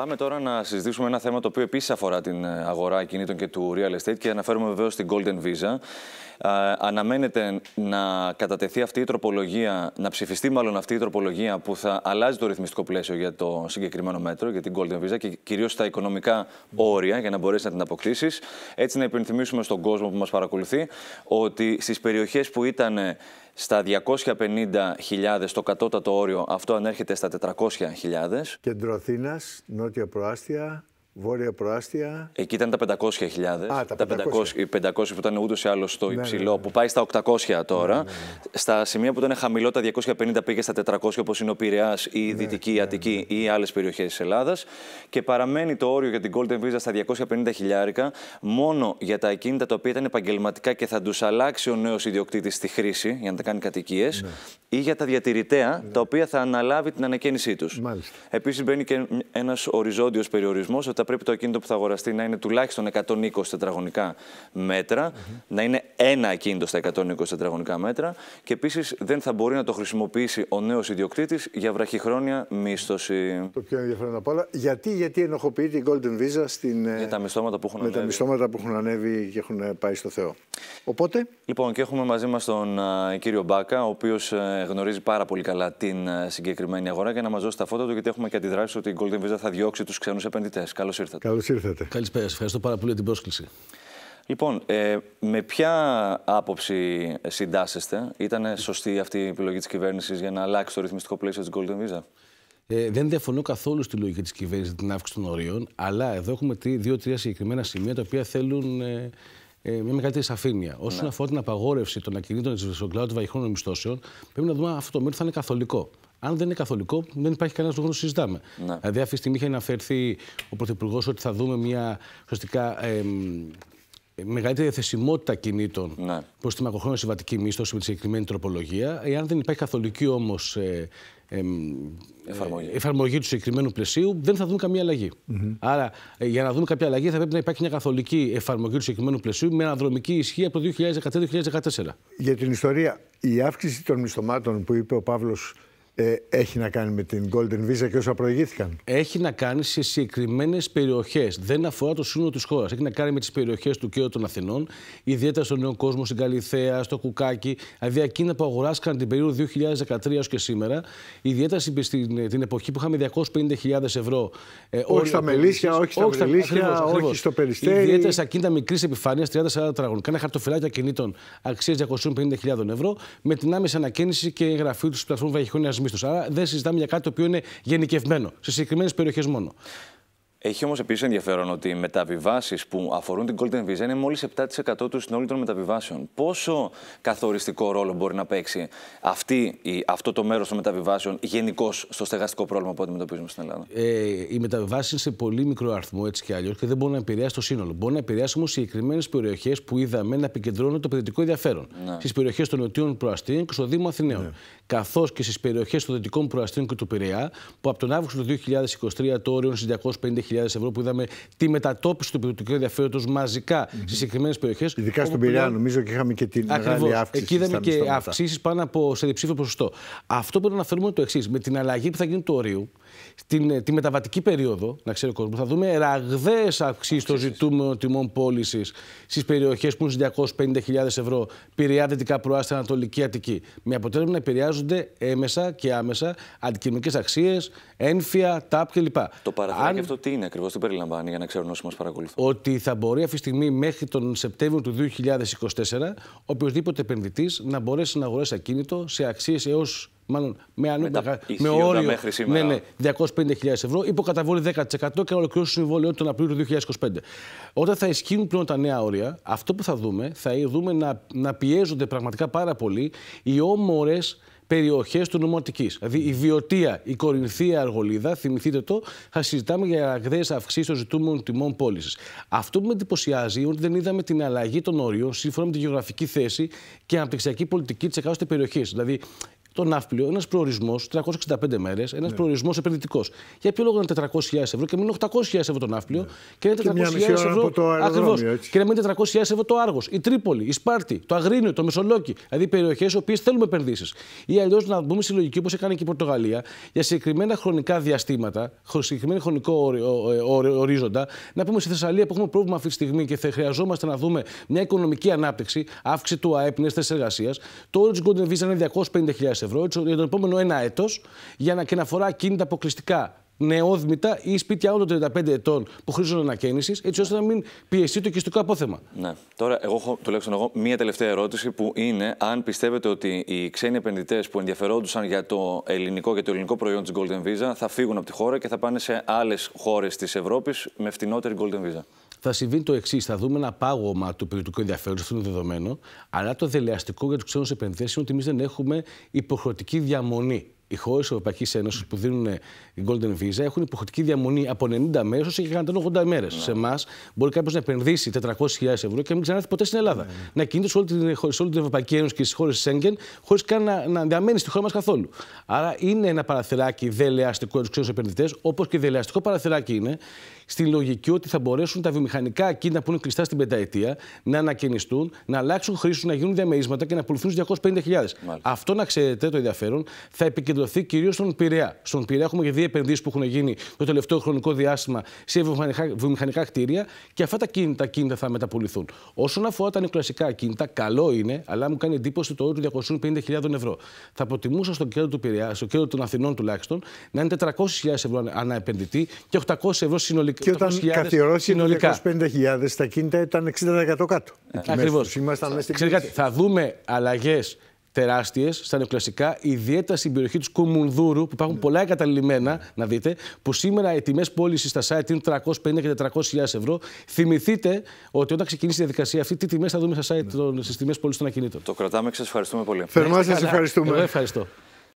Πάμε τώρα να συζητήσουμε ένα θέμα το οποίο επίσης αφορά την ε, αγορά κινήτων και του real estate και αναφέρουμε βεβαίως στην Golden Visa. Ε, αναμένεται να κατατεθεί αυτή η τροπολογία, να ψηφιστεί μάλλον αυτή η τροπολογία που θα αλλάζει το ρυθμιστικό πλαίσιο για το συγκεκριμένο μέτρο, για την Golden Visa και κυρίως τα οικονομικά όρια για να μπορέσεις να την αποκτήσεις. Έτσι, να υπενθυμίσουμε στον κόσμο που μας παρακολουθεί ότι στις περιοχές που ήταν ε, στα 250.000 το κατώτατο όριο, αυτό ανέρχεται στα 400.000. Κεντροαθήνας, νότια προάστια, Βόρεια προάστια. Εκεί ήταν τα 500.000. τα 500. 500, που ήταν ούτως ή άλλως στο ναι, ναι, υψηλό, ναι. που πάει στα 800 τώρα. στα σημεία που ήταν χαμηλό, τα 250 πήγε στα 400, όπως είναι ο Πειραιά ή η Δυτική η Αττική ή άλλες περιοχές της Ελλάδας. Και παραμένει το όριο για την Golden Visa στα 250 χιλιάρικα, μόνο για τα ακίνητα τα οποία ήταν επαγγελματικά και θα τους αλλάξει ο νέος ιδιοκτήτης στη χρήση για να τα κάνει κατοικίες ή για τα διατηρητέα, ναι. τα οποία θα αναλάβει την ανακαίνισή τους. Επίσης, μπαίνει και ένας οριζόντιος περιορισμός ότι θα πρέπει το ακίνητο που θα αγοραστεί να είναι τουλάχιστον 120 τετραγωνικά μέτρα, να είναι ένα ακίνητο στα 120 τετραγωνικά μέτρα και επίσης δεν θα μπορεί να το χρησιμοποιήσει ο νέος ιδιοκτήτης για βραχυχρόνια μίσθωση. Το πιο ενδιαφέρον από όλα. Γιατί, γιατί ενοχοποιεί την Golden Visa στην, με που έχουν με τα μισθώματα που έχουν ανέβει και έχουν πάει στο Θεό. Οπότε. Λοιπόν, και έχουμε μαζί μας τον ε, κύριο Μπάκα, ο οποίος. Ε, γνωρίζει πάρα πολύ καλά την ε, συγκεκριμένη αγορά και να μας δώσει τα φώτα του, γιατί έχουμε και αντιδράσεις ότι η Golden Visa θα διώξει τους ξένους επενδυτές. Καλώς ήρθατε. Καλώς ήρθατε. Καλησπέρα. Ευχαριστώ πάρα πολύ για την πρόσκληση. Λοιπόν, ε, με ποια άποψη συντάσσεστε, ήταν σωστή αυτή η επιλογή της κυβέρνησης για να αλλάξει το ρυθμιστικό πλαίσιο της Golden Visa. Ε, δεν διαφωνώ καθόλου στη λογική της κυβέρνησης για την αύξηση των ορίων, αλλά εδώ έχουμε δύο-τρία συγκεκριμένα σημεία τα οποία θέλουν ε, ε, μια μεγαλύτερη σαφήνεια. Όσον ναι. αφορά την απαγόρευση των ακινήτων της κλάδο των βαϊκών μισθώσεων πρέπει να δούμε αν αυτό το μέρος θα είναι καθολικό. Αν δεν είναι καθολικό, δεν υπάρχει κανένας λόγος να συζητάμε. Ναι. Δηλαδή, αυτή τη στιγμή είχε αναφερθεί ο Πρωθυπουργός ότι θα δούμε μια σωστικά ε, μεγαλύτερη διαθεσιμότητα κινήτων ναι. προς τη μακροχρόνια συμβατική μίσθωση με τη συγκεκριμένη τροπολογία. Εάν δεν υπάρχει καθολική όμως ε, ε, εφαρμογή. του συγκεκριμένου πλαισίου, δεν θα δουν καμία αλλαγή. Mm-hmm. Άρα, ε, για να δούμε κάποια αλλαγή, θα πρέπει να υπάρχει μια καθολική εφαρμογή του συγκεκριμένου πλαισίου με αναδρομική ισχύ από το 2013-2014. Για την ιστορία, η αύξηση των μισθωμάτων που είπε ο Παύλος ε, έχει να κάνει με την Golden Visa και όσα προηγήθηκαν. Έχει να κάνει σε συγκεκριμένες περιοχές. Δεν αφορά το σύνολο της χώρας. Έχει να κάνει με τις περιοχές του κέντρου των Αθηνών, ιδιαίτερα στον Νέο Κόσμο, στην Καλιθέα, στο Κουκάκι. Δηλαδή εκείνα που αγοράστηκαν την περίοδο 2013 έως και σήμερα, ιδιαίτερα στην, την εποχή που είχαμε 250.000 ευρώ. Ε, όχι στα μελίσια, όχι στα μελίσια, όχι στο περιστέρι. Ιδιαίτερα σε ακίνητα μικρη μικρή επιφάνεια, 30-40 τετραγωνικά, Κάνε χαρτοφυλάκια κινήτων αξίας 250.000 ευρώ, με την άμεση ανακαίνιση και εγγραφή τους πλατφόρμου πλατφόρμα άλλα Άρα δεν συζητάμε για κάτι το οποίο είναι γενικευμένο, σε συγκεκριμένες περιοχές μόνο. Έχει όμως επίσης ενδιαφέρον ότι οι μεταβιβάσεις που αφορούν την Golden Visa είναι μόλις 7% του συνόλου των μεταβιβάσεων. Πόσο καθοριστικό ρόλο μπορεί να παίξει αυτή, αυτό το μέρος των μεταβιβάσεων γενικώ στο στεγαστικό πρόβλημα που αντιμετωπίζουμε στην Ελλάδα. Ε, οι μεταβιβάσεις είναι σε πολύ μικρό αριθμό έτσι κι αλλιώς και δεν μπορούν να επηρεάσουν το σύνολο. Μπορεί να επηρεάσουν όμως συγκεκριμένες περιοχές που είδαμε να επικεντρώνουν το παιδιτικό ενδιαφέρον. Ναι. Στις περιοχές των νοτιών προαστίων και στο Δήμο Αθηναίων. Ναι. Καθώς και στις περιοχές των δυτικών προαστίων και του Πειραιά, που από τον Αύγουστο του 2023 το όριο είναι ευρώ που είδαμε τη μετατόπιση του πυροτικού ενδιαφέροντος μαζικά mm -hmm. σε συγκεκριμένες περιοχές. Ειδικά στον Πειραιά, νομίζω και είχαμε και την Ακριβώς. μεγάλη αύξηση. Εκεί είδαμε και αυξήσεις πάνω από σε διψήφιο ποσοστό. Αυτό που πρέπει να αναφέρουμε είναι το εξής. Με την αλλαγή που θα γίνει του ορίου, στην ε, τη μεταβατική περίοδο, να ξέρει ο κόσμος, θα δούμε ραγδαίες αυξήσεις των ζητούμενων τιμών πώλησης στις περιοχές που είναι 250.000 ευρώ, πυριά δυτικά προάστια, ανατολική Αττική. Με αποτέλεσμα να επηρεάζονται έμεσα και άμεσα αντικειμενικές αξίες, ένφια, τάπ κλπ. Το παραθυράκι Αν... αυτό τι είναι ακριβώς, τι περιλαμβάνει, για να ξέρουν όσοι μας παρακολουθούν. Ότι θα μπορεί αυτή τη στιγμή μέχρι τον Σεπτέμβριο του 2024 οποιοδήποτε επενδυτής να μπορέσει να αγοράσει ακίνητο σε αξίες έως μάλλον με, ανώ, με, με όριο μέχρι σήμερα. Ναι, ναι, 250.000 ευρώ, υποκαταβολή 10% και ολοκληρώσει το συμβόλαιο τον Απρίλιο του 2025. Όταν θα ισχύουν πλέον τα νέα όρια, αυτό που θα δούμε, θα δούμε να, να πιέζονται πραγματικά πάρα πολύ οι όμορες περιοχές του νομού Δηλαδή η Βιωτία, η Κορινθία Αργολίδα, θυμηθείτε το, θα συζητάμε για αγδαίε αυξήσεις των ζητούμενων τιμών πώλησης. Αυτό που με εντυπωσιάζει είναι ότι δεν είδαμε την αλλαγή των όριων σύμφωνα με τη γεωγραφική θέση και αναπτυξιακή πολιτική της εκάστοτε περιοχής. Δηλαδή το ναύπλιο, ένας προορισμός 365 μέρες, ένας ναι. προορισμός επενδυτικός. Για ποιο λόγο είναι 400.000 ευρώ και να 800.000 ευρώ το ναύπλιο ναι. και είναι 400.000 ευρώ το ακριβώ. Και να είναι 400.000 ευρώ το Άργος, η Τρίπολη, η Σπάρτη, το Αγρίνιο, το Μεσολόκι. Δηλαδή περιοχέ οι οποίες θέλουμε επενδύσεις. Ή αλλιώς να μπούμε στη λογική όπως έκανε και η Πορτογαλία για συγκεκριμένα χρονικά διαστήματα, συγκεκριμένο χρονικό ε, ορίζοντα. Να πούμε στη Θεσσαλία που έχουμε πρόβλημα αυτή τη στιγμή και θα χρειαζόμαστε να δούμε μια οικονομική ανάπτυξη, αύξηση του ΑΕΠ, νέες θέσεις εργασίας. Το όριο τη Golden είναι 250.000 ευρώ ευρώ για το επόμενο ένα έτος για να, και να αφορά κίνητα αποκλειστικά νεόδμητα ή σπίτια όλων των 35 ετών που χρήζουν ανακαίνησης, έτσι ώστε να μην πιεστεί το οικιστικό απόθεμα. Ναι. Τώρα, εγώ έχω τουλάχιστον εγώ μία τελευταία ερώτηση που είναι αν πιστεύετε ότι οι ξένοι επενδυτές που ενδιαφερόντουσαν για το ελληνικό και το ελληνικό προϊόν της Golden Visa θα φύγουν από τη χώρα και θα πάνε σε άλλες χώρες της Ευρώπης με φτηνότερη Golden Visa θα συμβεί το εξής. Θα δούμε ένα πάγωμα του περιοδικού ενδιαφέροντος, αυτό είναι δεδομένο. Αλλά το δελεαστικό για τους ξένους επενδύσει είναι ότι εμείς δεν έχουμε υποχρεωτική διαμονή οι χώρες της Ευρωπαϊκής Ένωσης που δίνουν Golden Visa έχουν υποχρεωτική διαμονή από 90 μέρε ω και 180 μέρες. Ναι. Σε εμάς μπορεί κάποιος να επενδύσει 400.000 ευρώ και μην ξανάρθει ποτέ στην Ελλάδα. Ναι, ναι. Να κινείται σε όλη, την, σε όλη την Ευρωπαϊκή Ένωση και στις χώρες της Σέγγεν χωρίς καν να, να διαμένει στη χώρα μας καθόλου. Άρα είναι ένα παραθυράκι δελεαστικό για τους ξένους επενδυτές, όπως και δελεαστικό παραθυράκι είναι στη λογική ότι θα μπορέσουν τα βιομηχανικά κίνητα που είναι κλειστά στην πενταετία να ανακαινιστούν, να αλλάξουν χρήσης, να γίνουν διαμερίσματα και να απολυθούν 250.000. Αυτό να ξέρετε το ενδιαφέρον θα επικεντρωθεί επικεντρωθεί κυρίως στον Πειραιά. Στον Πειραιά έχουμε και δύο επενδύσεις που έχουν γίνει το τελευταίο χρονικό διάστημα σε βιομηχανικά κτίρια και αυτά τα κίνητα, κίνητα θα μεταπολιθούν. Όσον αφορά τα κλασικά κίνητα, καλό είναι, αλλά μου κάνει εντύπωση το όριο του 250.000 ευρώ. Θα προτιμούσα στο κέντρο του Πειραιά, στο κέντρο των Αθηνών τουλάχιστον, να είναι 400.000 ευρώ επενδυτή και 800 ευρώ συνολικά. Και όταν καθιερώσει 250.000, τα κίνητα ήταν 60% κάτω. Ακριβώ. θα δούμε αλλαγές τεράστιες στα νεοκλασικά, ιδιαίτερα στην περιοχή του Κουμουνδούρου, που υπάρχουν πολλά εγκαταλειμμένα, να δείτε, που σήμερα οι τιμές πώληση στα site είναι 350 και 400.000 ευρώ. Θυμηθείτε ότι όταν ξεκινήσει η διαδικασία αυτή, τι τιμές θα δούμε στα site, ναι. στις τιμές πώλησης των ακινήτων. Το κρατάμε, και σας ευχαριστούμε πολύ. Θερμά σα ευχαριστούμε.